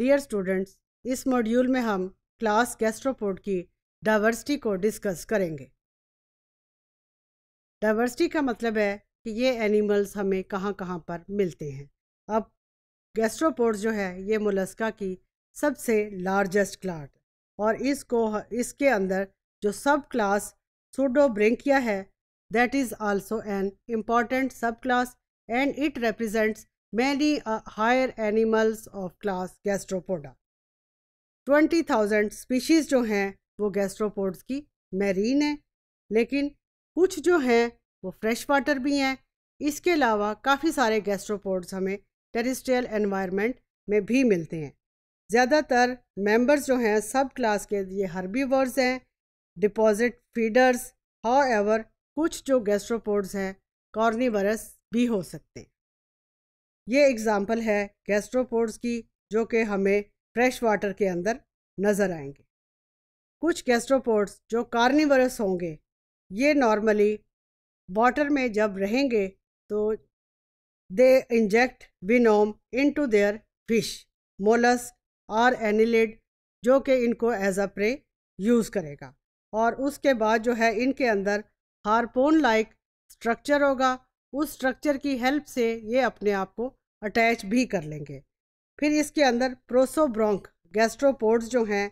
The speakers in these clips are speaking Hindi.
डियर स्टूडेंट्स इस मॉड्यूल में हम क्लास गैस्ट्रोपोड की डाइवर्सिटी को डिस्कस करेंगे डाइवर्सिटी का मतलब है कि ये एनिमल्स हमें कहाँ कहाँ पर मिलते हैं अब गैस्ट्रोपोड जो है ये मोलस्का की सबसे लार्जेस्ट क्लाट और इसको इसके अंदर जो सब क्लास सूडोब्रेंकिया है that is also an important subclass and it represents many uh, higher animals of class gastropoda 20,000 species जो हैं वो gastropods की marine हैं लेकिन कुछ जो हैं वो fresh water भी हैं इसके अलावा काफ़ी सारे गैस्ट्रोपोड्स हमें टेरिस्ट्रियल एनवायरनमेंट में भी मिलते हैं ज़्यादातर मेंबर्स जो हैं सब क्लास के ये हर्बीवर्स हैं डिपॉजिट फीडर्स हाउ एवर कुछ जो गैस्ट्रोपोड्स हैं कॉर्निवरस भी हो सकते हैं ये एग्ज़ाम्पल है गैस्ट्रोपोड्स की जो कि हमें फ्रेश वाटर के अंदर नज़र आएंगे कुछ गैस्ट्रोपोड्स जो कार्निवरस होंगे ये नॉर्मली वाटर में जब रहेंगे तो they inject venom into their fish molluscs or annelid जो कि इनको एज अ प्रे यूज़ करेगा और उसके बाद जो है इनके अंदर हारपोन लाइक स्ट्रक्चर होगा उस स्ट्रक्चर की हेल्प से ये अपने आप को अटैच भी कर लेंगे फिर इसके अंदर प्रोसोब्रोंक गैस्ट्रोपोड्स जो हैं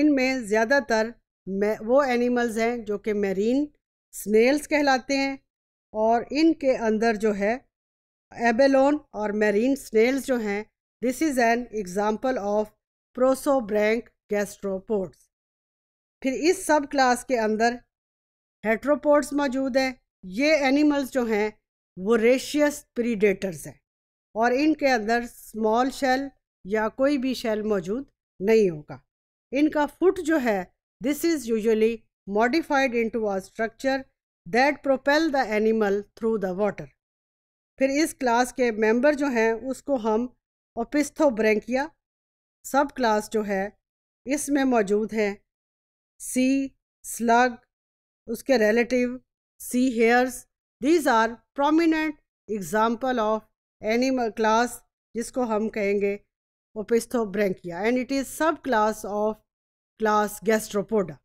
इनमें ज़्यादातर वो एनिमल्स हैं जो कि मेरीन स्नेल्स कहलाते हैं और इनके अंदर जो है एबेलोन और मेरीन स्नेल्स जो हैं this is an example of prosobranch gastropods फिर इस सब क्लास के अंदर हेट्रोपोड्स मौजूद हैं ये एनिमल्स जो हैं वोरेशियस प्रीडेटर्स हैं और इनके अंदर स्मॉल शेल या कोई भी शेल मौजूद नहीं होगा इनका फुट जो है this is usually modified into a structure that propel the animal through the water फिर इस क्लास के मेंबर जो हैं उसको हम ओपिस्थोब्रेंकिया सब क्लास जो है इसमें मौजूद हैं सी स्लग उसके relative sea hares these are prominent example of animal class जिसको हम कहेंगे branchia and it is subclass of class gastropoda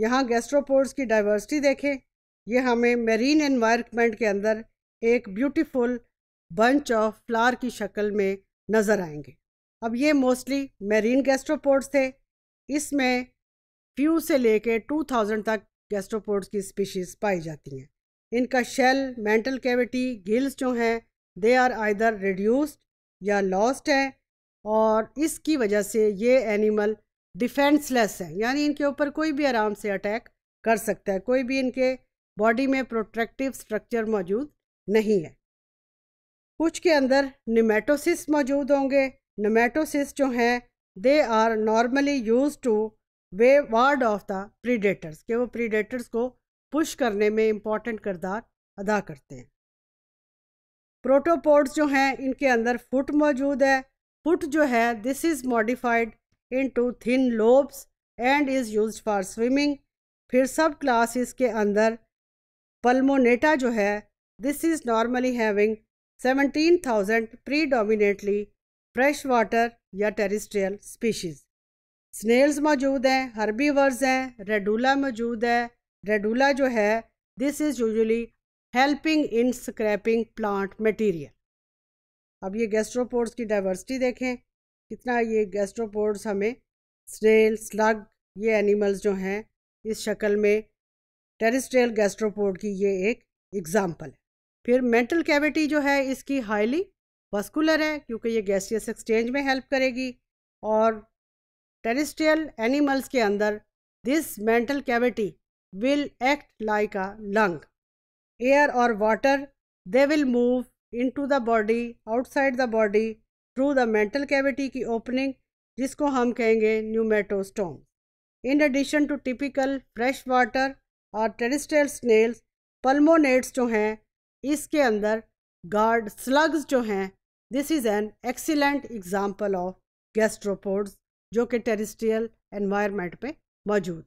यहाँ गैस्ट्रोपोड्स की डाइवर्सिटी देखें ये हमें मेरीन एनवायरनमेंट के अंदर एक ब्यूटिफुल बंच ऑफ फ्लार की शक्ल में नज़र आएंगे अब ये मोस्टली मेरीन गैस्ट्रोपोड्स थे इसमें फ्यू से लेके 2000 तक गैस्ट्रोपोड्स की स्पीशीज़ पाई जाती हैं इनका शेल मेंटल कैविटी गिल्स जो हैं दे आर आइदर रिड्यूस्ड या लॉस्ट है और इसकी वजह से ये एनिमल डिफेंसलेस है यानी इनके ऊपर कोई भी आराम से अटैक कर सकता है कोई भी इनके बॉडी में प्रोटेक्टिव स्ट्रक्चर मौजूद नहीं है कुछ के अंदर निमेटोसिस मौजूद होंगे निमेटोसिस जो हैं they are normally use to way ward off the predators के वो प्रीडेटर्स को पुश करने में इम्पॉर्टेंट किरदार अदा करते हैं प्रोटोपोड्स जो हैं इनके अंदर फुट मौजूद है फुट जो है this is modified into thin lobes and is used for swimming फिर सब क्लास इसके अंदर पल्मोनेटा जो है this is normally having seventeen thousand predominantly fresh water या टेरिस्ट्रियल स्पीशीज़ स्नेल्स मौजूद हैं हर्बीवर्स हैं रेडूला मौजूद है रेडूला जो है this is usually helping in scraping plant material अब ये गैस्ट्रोपोर्ड्स की डाइवर्सिटी देखें कितना ये गैस्ट्रोपोर्ड्स हमें स्नेल स्लग ये एनिमल्स जो हैं इस शक्ल में टेरिस्ट्रियल गेस्ट्रोपोर्ड की ये एक एग्ज़ाम्पल है फिर मेंटल कैविटी जो है इसकी हाईली वस्कुलर है क्योंकि ये गैसियस एक्सचेंज में हेल्प करेगी और टेरिस्ट्रियल एनिमल्स के अंदर this mantle cavity will act like a lung air और water they will move into the body outside the body through the mantle cavity की ओपनिंग जिसको हम कहेंगे pneumatostome in addition to typical fresh water और टेरिस्ट्रियल स्नेल्स पल्मोनेट्स जो हैं इसके अंदर गार्ड स्लग्स जो हैं this is an excellent example of gastropods जो कि टेरिस्ट्रियल एनवायरनमेंट पे मौजूद